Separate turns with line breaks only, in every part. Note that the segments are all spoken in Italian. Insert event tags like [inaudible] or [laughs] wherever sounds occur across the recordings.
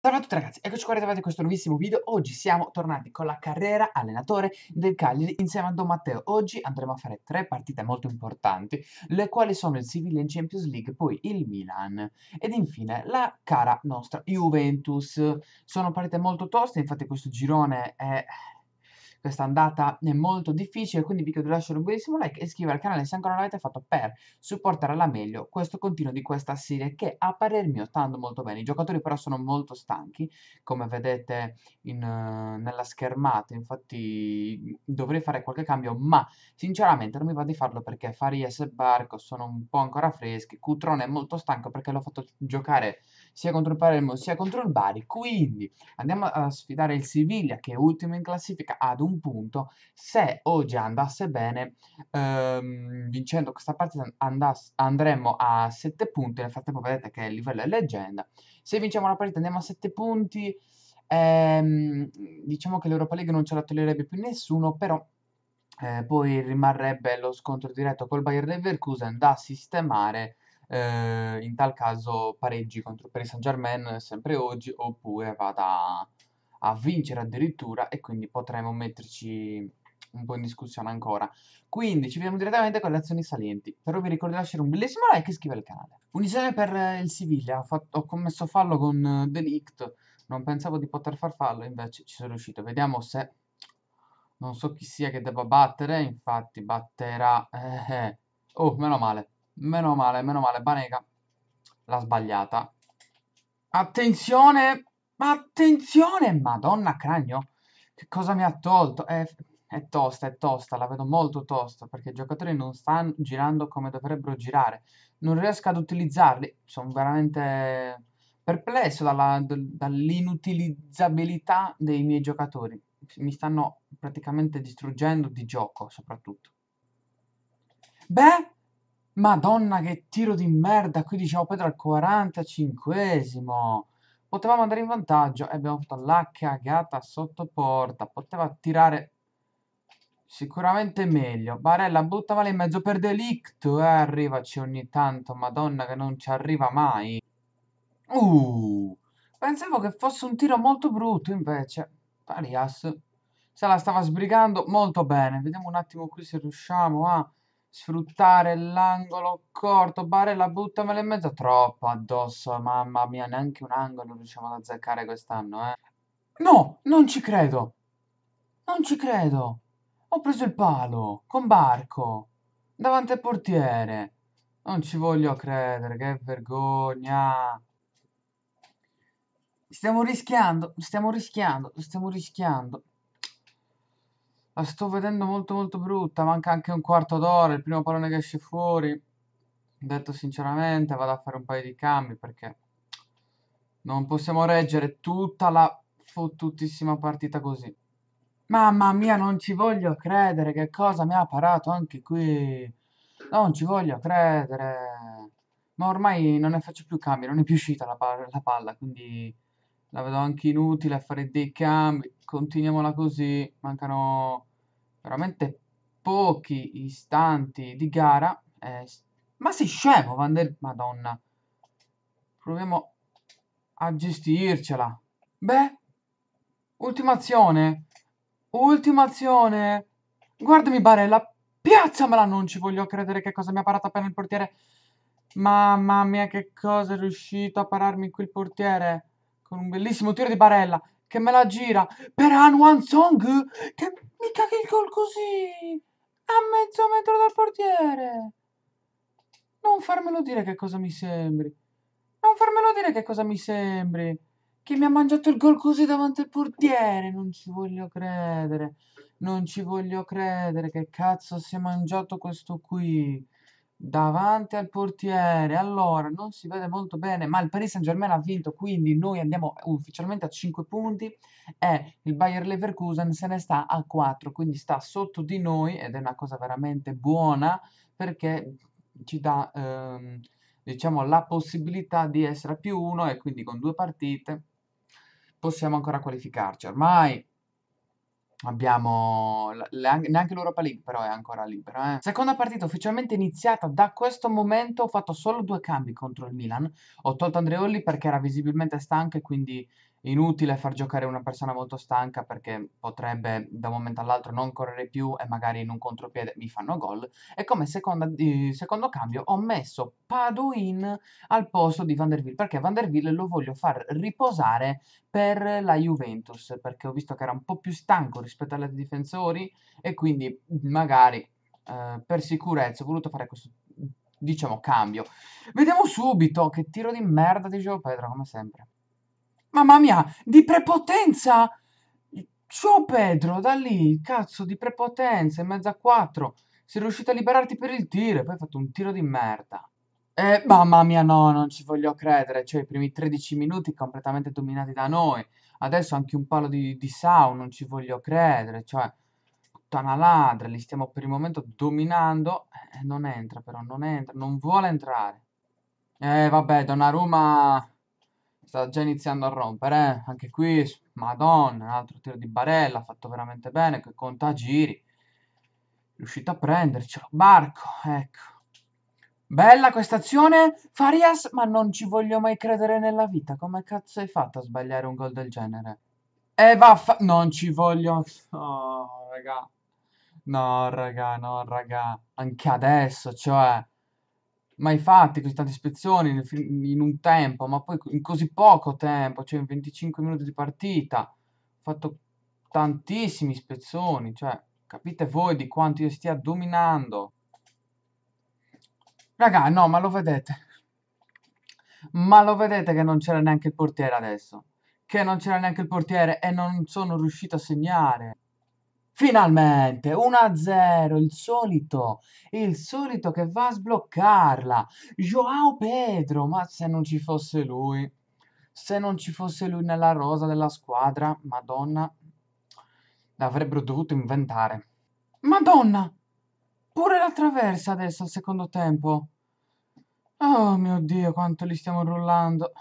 Salve a tutti ragazzi, eccoci qua ritrovati in questo nuovissimo video Oggi siamo tornati con la carriera allenatore del Cagliari insieme a Don Matteo Oggi andremo a fare tre partite molto importanti Le quali sono il Siviglia in Champions League, poi il Milan Ed infine la cara nostra Juventus Sono partite molto toste, infatti questo girone è questa andata è molto difficile, quindi vi chiedo di lasciare un bellissimo like e iscrivervi al canale se ancora non l'avete fatto per supportare alla meglio questo continuo di questa serie che a parer mio sta andando molto bene. I giocatori però sono molto stanchi, come vedete in, eh, nella schermata, infatti dovrei fare qualche cambio, ma sinceramente non mi va di farlo perché Farias e Barco sono un po' ancora freschi, Cutrone è molto stanco perché l'ho fatto giocare sia contro il Palermo sia contro il Bari, quindi andiamo a sfidare il Siviglia che è ultimo in classifica ad un punto, se oggi andasse bene, ehm, vincendo questa partita andass- andremmo a 7 punti, nel frattempo vedete che il livello è leggenda, se vinciamo la partita andiamo a 7 punti, ehm, diciamo che l'Europa League non ce la toglierebbe più nessuno, però... Eh, poi rimarrebbe lo scontro diretto col Bayer Leverkusen da sistemare eh, in tal caso pareggi contro il Paris Saint Germain sempre oggi oppure vada a, vincere addirittura e quindi potremo metterci un po' in discussione ancora. Quindi ci vediamo direttamente con le azioni salienti. Però vi ricordo di lasciare un bellissimo like e iscrivervi al canale. Un'insieme per il Siviglia, ho, fatto, ho commesso fallo con The Nict, non pensavo di poter far fallo, invece ci sono riuscito. Vediamo se... Non so chi sia che debba battere, infatti batterà... Eh, eh. oh, meno male. Meno male, meno male. Banega l'ha sbagliata. Attenzione! Attenzione! Madonna, cragno, Che cosa mi ha tolto? È, è tosta, è tosta. La vedo molto tosta perché i giocatori non stanno girando come dovrebbero girare. Non riesco ad utilizzarli. Sono veramente perplesso dall'inutilizzabilità dei miei giocatori. Mi stanno praticamente distruggendo di gioco, soprattutto. Beh, Madonna che tiro di merda, qui diciamo Pedro al 45esimo. Potevamo andare in vantaggio e eh, abbiamo fatto la cagata sotto porta. Poteva tirare sicuramente meglio. Barella buttava male in mezzo per delicto e eh, arrivaci ogni tanto. Madonna che non ci arriva mai. Uh, pensavo che fosse un tiro molto brutto invece. Parias se la stava sbrigando molto bene. Vediamo un attimo qui se riusciamo a sfruttare l'angolo corto, Barella buttamela in mezzo, troppo addosso, mamma mia, neanche un angolo riusciamo ad azzeccare quest'anno, eh. No, non ci credo, non ci credo, ho preso il palo, con Barco, davanti al portiere, non ci voglio credere, che vergogna. Stiamo rischiando, stiamo rischiando, stiamo rischiando. La sto vedendo molto molto brutta, manca anche un quarto d'ora, il primo pallone che esce fuori. Detto sinceramente, vado a fare un paio di cambi perché non possiamo reggere tutta la fottutissima partita così. Mamma mia, non ci voglio credere che cosa mi ha parato anche qui. Non ci voglio credere. Ma ormai non ne faccio più cambi, non è più uscita la, palla, la palla quindi la vedo anche inutile a fare dei cambi. Continuiamola così. Mancano veramente pochi istanti di gara. Eh, ma sei scemo, Van der... Madonna. Proviamo a gestircela. Beh, ultima azione. Ultima azione. Guardami, Barella. Piazzamela, non ci voglio credere che cosa mi ha parato appena il portiere. Mamma mia, che cosa è riuscito a pararmi qui il portiere. Con un bellissimo tiro di Barella che me la gira per Anuan Song che mi caghi il gol così, a mezzo metro dal portiere. Non farmelo dire che cosa mi sembri. Non farmelo dire che cosa mi sembri. Che mi ha mangiato il gol così davanti al portiere. Non ci voglio credere. Non ci voglio credere. Che cazzo si è mangiato questo qui davanti al portiere. Allora, non si vede molto bene, ma il Paris Saint-Germain ha vinto, quindi noi andiamo ufficialmente a 5 punti e il Bayer Leverkusen se ne sta a 4, quindi sta sotto di noi ed è una cosa veramente buona perché ci dà ehm, diciamo la possibilità di essere a più 1 e quindi con due partite possiamo ancora qualificarci. Ormai Abbiamo... Neanche l'Europa League però è ancora libera. Eh. Seconda partita ufficialmente iniziata da questo momento. Ho fatto solo due cambi contro il Milan. Ho tolto Andreolli perché era visibilmente stanco e quindi inutile far giocare una persona molto stanca perché potrebbe da un momento all'altro non correre più e magari in un contropiede mi fanno gol. E come seconda, eh, secondo cambio ho messo Paduin al posto di Vanderville perché Vanderville lo voglio far riposare per la Juventus perché ho visto che era un po' più stanco rispetto agli altri difensori e quindi magari eh, per sicurezza ho voluto fare questo diciamo cambio. Vediamo subito che tiro di merda di Gio Pedro come sempre. Mamma mia, di prepotenza! Gio Pedro da lì, cazzo di prepotenza, in mezzo a 4. Sei riuscito a liberarti per il tiro e poi hai fatto un tiro di merda. e mamma mia, no, non ci voglio credere. Cioè, i primi 13 minuti completamente dominati da noi. Adesso anche un palo di, di Sau, non ci voglio credere, cioè puttana ladra, li stiamo per il momento dominando. Eh, non entra però, non entra, non vuole entrare. Eh vabbè, Donnarumma sta già iniziando a rompere, eh. anche qui, madonna, un altro tiro di Barella, fatto veramente bene, che conta giri. Riuscito a prendercelo, Barco, ecco. Bella questa azione, Farias, ma non ci voglio mai credere nella vita. Come cazzo hai fatto a sbagliare un gol del genere? E vaffa... Non ci voglio... [laughs] No, raga. No, raga, no, raga. Anche adesso, cioè... Mai fatti così tante ispezioni in un tempo, ma poi in così poco tempo, cioè in 25 minuti di partita. Ho fatto tantissimi ispezioni, cioè... Capite voi di quanto io stia dominando? Raga, no, ma lo vedete. Ma lo vedete che non c'era neanche il portiere adesso. Che non c'era neanche il portiere e non sono riuscito a segnare. Finalmente 1-0, il solito, il solito che va a sbloccarla. Joao Pedro, ma se non ci fosse lui, se non ci fosse lui nella rosa della squadra, madonna, l'avrebbero dovuto inventare. Madonna, Pure la traversa adesso al secondo tempo. Oh mio Dio, quanto li stiamo rullando.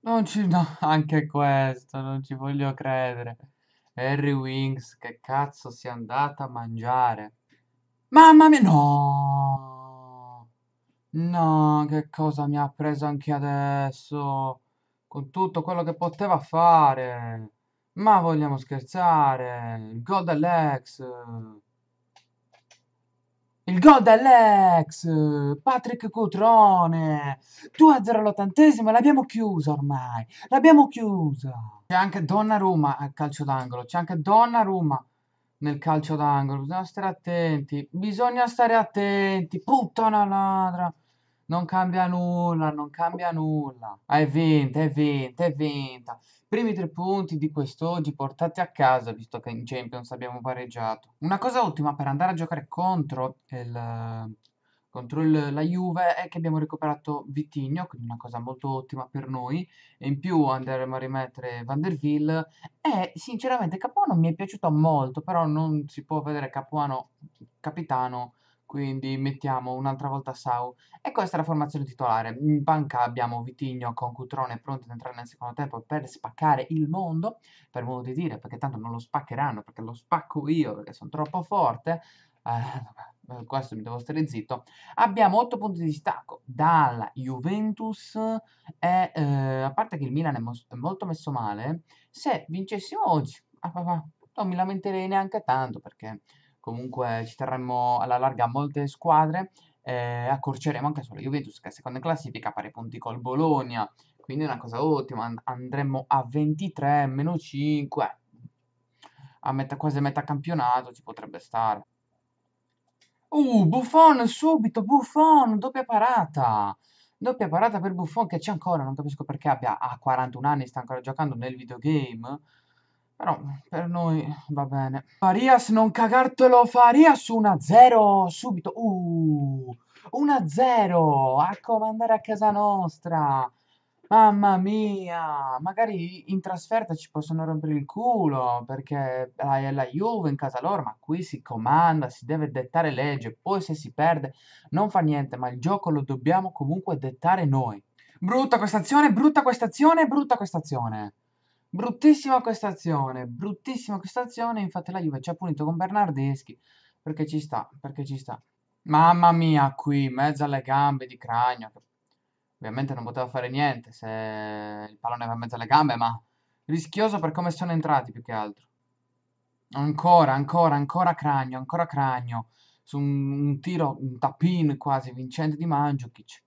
Non ci... no, [laughs] anche questo, non ci voglio credere. Harry Wings, che cazzo sia andata a mangiare? Mamma mia, no! No, che cosa mi ha preso anche adesso? Con tutto quello che poteva fare. Ma vogliamo scherzare? Il gol il gol dell'ex Patrick Cutrone 2-0 all'ottantesimo, l'abbiamo chiusa ormai, l'abbiamo chiusa. C'è anche Donnarumma al calcio d'angolo, c'è anche Donnarumma nel calcio d'angolo, bisogna stare attenti, bisogna stare attenti, puttana ladra. Non cambia nulla, non cambia nulla. Ah, è 20, è 20, è 20. Primi tre punti di quest'oggi portati a casa, visto che in Champions abbiamo pareggiato. Una cosa ottima per andare a giocare contro il, contro il, la Juve è che abbiamo recuperato Vitigno, quindi una cosa molto ottima per noi, e in più andremo a rimettere Van der Ville, e sinceramente Capuano mi è piaciuto molto, però non si può vedere Capuano capitano quindi mettiamo un'altra volta Sau. E questa è la formazione titolare. In banca abbiamo Vitigno con Cutrone pronti ad entrare nel secondo tempo per spaccare il mondo, per modo di dire, perché tanto non lo spaccheranno, perché lo spacco io, perché sono troppo forte. Eh, questo mi devo stare zitto. Abbiamo 8 punti di distacco dalla Juventus e eh, a parte che il Milan è, mo è molto messo male, se vincessimo oggi, ah, ah, ah, non mi lamenterei neanche tanto perché comunque ci terremo alla larga molte squadre, eh, accorceremo anche sulla Juventus che è seconda in classifica, pari punti col Bologna, quindi è una cosa ottima, andremo a 23, meno 5, a metà, quasi a metà campionato ci potrebbe stare. Uh, Buffon subito, Buffon, doppia parata! Doppia parata per Buffon che c'è ancora, non capisco perché abbia a 41 anni, sta ancora giocando nel videogame. Però mm, per noi va bene. Farias, non cagartelo, Farias 1-0, subito. Uh, 1-0, a comandare a casa nostra. Mamma mia, magari in trasferta ci possono rompere il culo perché è la Juve in casa loro, ma qui si comanda, si deve dettare legge, poi se si perde non fa niente, ma il gioco lo dobbiamo comunque dettare noi. Brutta questa azione, brutta questa azione, brutta questa azione. Bruttissima questa azione, bruttissima questa azione, infatti la Juve ci ha punito con Bernardeschi, perché ci sta, perché ci sta. Mamma mia, qui, in mezzo alle gambe di Cragno, ovviamente non poteva fare niente se il pallone va in mezzo alle gambe, ma rischioso per come sono entrati più che altro. Ancora, ancora, ancora Cragno, ancora Cragno, su un, un tiro, un tapin quasi vincente di Mandzukic.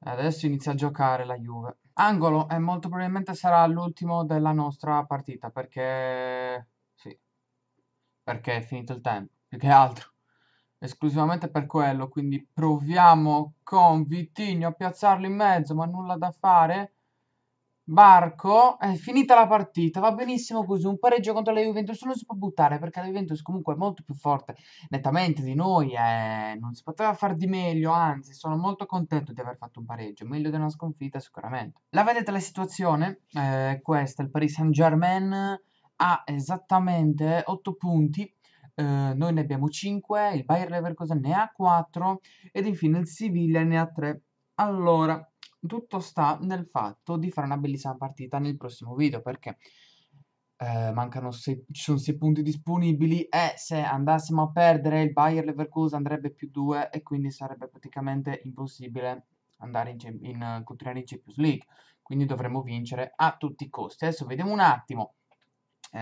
Adesso inizia a giocare la Juve. Angolo e eh, molto probabilmente sarà l'ultimo della nostra partita perché... Sì, perché è finito il tempo, più che altro. Esclusivamente per quello, quindi proviamo con Vitigno a piazzarlo in mezzo, ma nulla da fare. Barco, è finita la partita, va benissimo così, un pareggio contro la Juventus non si può buttare perché la Juventus comunque è molto più forte nettamente di noi, eh, non si poteva far di meglio, anzi sono molto contento di aver fatto un pareggio, meglio di una sconfitta sicuramente. La vedete la situazione? Eh, questa, il Paris Saint Germain ha esattamente 8 punti, eh, noi ne abbiamo 5, il Bayer Leverkusen ne ha 4 ed infine il Siviglia ne ha 3. Allora, tutto sta nel fatto di fare una bellissima partita nel prossimo video perché eh, mancano sei, ci sono 6 punti disponibili e se andassimo a perdere il Bayer Leverkusen andrebbe più 2 e quindi sarebbe praticamente impossibile andare in, in, in continuare in Champions League quindi dovremmo vincere a tutti i costi adesso vediamo un attimo eh,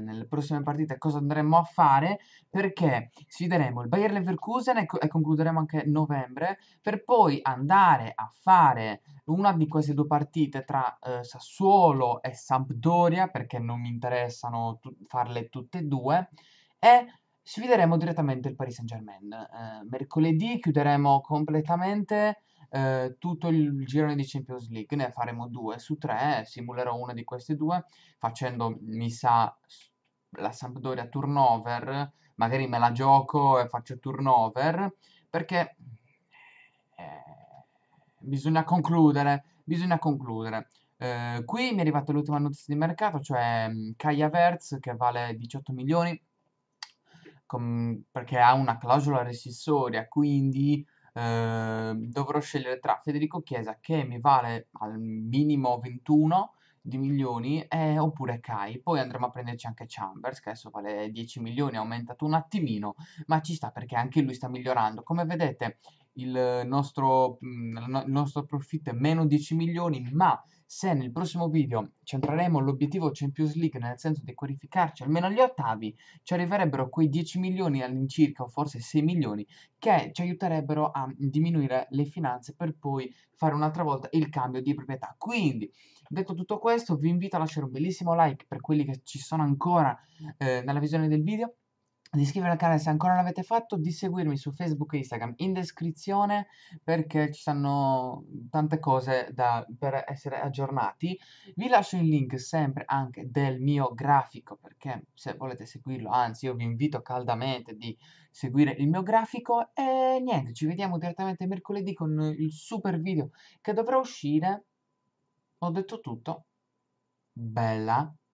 nelle prossime partite cosa andremo a fare perché sfideremo il Bayer Leverkusen e, co e, concluderemo anche novembre per poi andare a fare una di queste due partite tra eh, Sassuolo e Sampdoria perché non mi interessano farle tutte e due e sfideremo direttamente il Paris Saint Germain eh, mercoledì chiuderemo completamente eh, tutto il girone di Champions League, ne faremo due su tre, simulerò una di queste due facendo, mi sa, la Sampdoria turnover, magari me la gioco e faccio turnover, perché eh, bisogna concludere, bisogna concludere. Eh, qui mi è arrivata l'ultima notizia di mercato, cioè mm, Kaya Verz che vale 18 milioni, com- perché ha una clausola rescissoria, quindi Ehm, dovrò scegliere tra Federico Chiesa che mi vale al minimo 21 di milioni eh, oppure Kai. Poi andremo a prenderci anche Chambers che adesso vale 10 milioni, è aumentato un attimino, ma ci sta perché anche lui sta migliorando. Come vedete il nostro, il nostro profitto è meno 10 milioni, ma se nel prossimo video centreremo l'obiettivo Champions League, nel senso di qualificarci almeno agli ottavi, ci arriverebbero quei 10 milioni all'incirca, o forse 6 milioni, che ci aiuterebbero a diminuire le finanze per poi fare un'altra volta il cambio di proprietà. Quindi, detto tutto questo, vi invito a lasciare un bellissimo like per quelli che ci sono ancora eh, nella visione del video di iscrivervi al canale se ancora non l'avete fatto, di seguirmi su Facebook e Instagram in descrizione perché ci sono tante cose da, per essere aggiornati. Vi lascio il link sempre anche del mio grafico perché se volete seguirlo, anzi io vi invito caldamente di seguire il mio grafico e niente, ci vediamo direttamente mercoledì con il super video che dovrà uscire. Ho detto tutto. Bella.